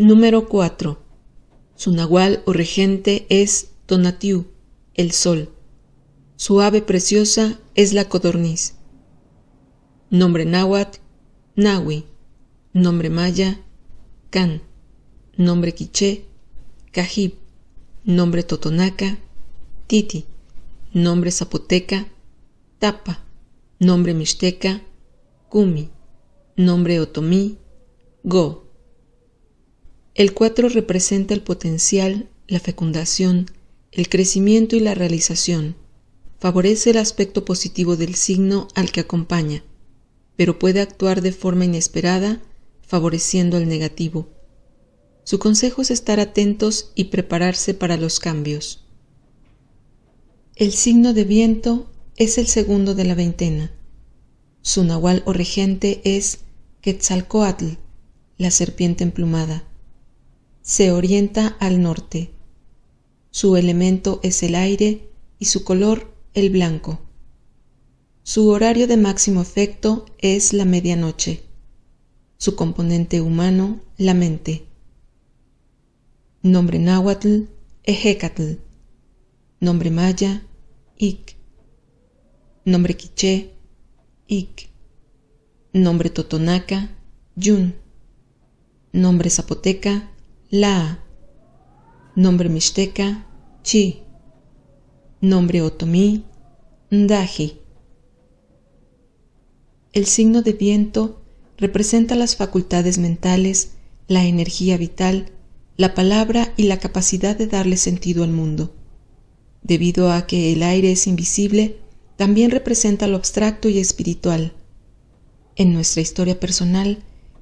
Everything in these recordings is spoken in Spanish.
Número 4. Su nahual o regente es Tonatiu, el sol. Su ave preciosa es la codorniz. Nombre náhuatl, Nahui. Nombre maya, Can. Nombre quiché, Cajib. Nombre totonaca, Titi. Nombre zapoteca, Tapa. Nombre mixteca, Kumi. Nombre otomí, Go. El 4 representa el potencial, la fecundación, el crecimiento y la realización. Favorece el aspecto positivo del signo al que acompaña, pero puede actuar de forma inesperada, favoreciendo el negativo. Su consejo es estar atentos y prepararse para los cambios. El signo de viento es el segundo de la veintena. Su nahual o regente es Quetzalcoatl, la serpiente emplumada se orienta al norte. Su elemento es el aire y su color el blanco. Su horario de máximo efecto es la medianoche. Su componente humano, la mente. Nombre náhuatl, Ejecatl. Nombre maya, ik. Nombre quiché, ik. Nombre totonaca, Yun. Nombre zapoteca, la. Nombre mixteca, Chi. Nombre otomí, Ndaji. El signo de viento representa las facultades mentales, la energía vital, la palabra y la capacidad de darle sentido al mundo. Debido a que el aire es invisible, también representa lo abstracto y espiritual. En nuestra historia personal,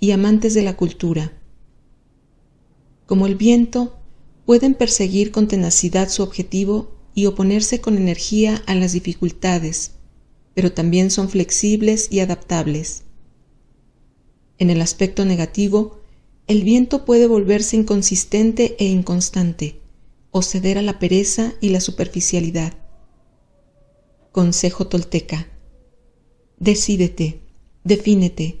y amantes de la cultura. Como el viento, pueden perseguir con tenacidad su objetivo y oponerse con energía a las dificultades, pero también son flexibles y adaptables. En el aspecto negativo, el viento puede volverse inconsistente e inconstante, o ceder a la pereza y la superficialidad. Consejo tolteca. Decídete, defínete,